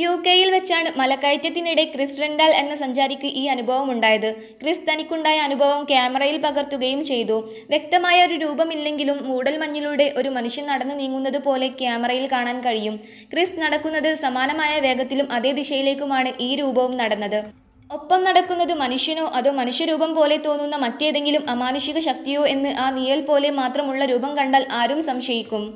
U കെയിൽ വെച്ചാണ് മലക്കയറ്റത്തിനിടെ Chris റെൻഡാൽ എന്ന സഞ്ചാരിക്ക് ഈ അനുഭവം ഉണ്ടായത് ക്രിസ് തനിക്കുണ്ടായ അനുഭവം ക്യാമറയിൽ പകർത്തുകയും ചെയ്തു വ്യക്തമായ ഒരു രൂപമില്ലെങ്കിലും മഞ്ഞിലൂടെ ഒരു മനുഷ്യൻ നടന്നു നീങ്ങുന്നത് പോലെ ക്യാമറയിൽ കാണാൻ കഴിയും ക്രിസ് നടക്കുന്നത് സമാനമായ വേഗത്തിലും അതേ ദിശയിലേക്കുമാണ് ഈ രൂപവും നടന്നത് ഒപ്പം നടക്കുന്നത് മനുഷ്യനോ അതോ മനുഷ്യരൂപം പോലെ തോന്നുന്ന മറ്റേതെങ്കിലും അമാനുഷിക ശക്തിയോ എന്ന് ആ നിഴൽ പോലെ മാത്രമുള്ള രൂപം കണ്ടാൽ ആരും സംശയിക്കും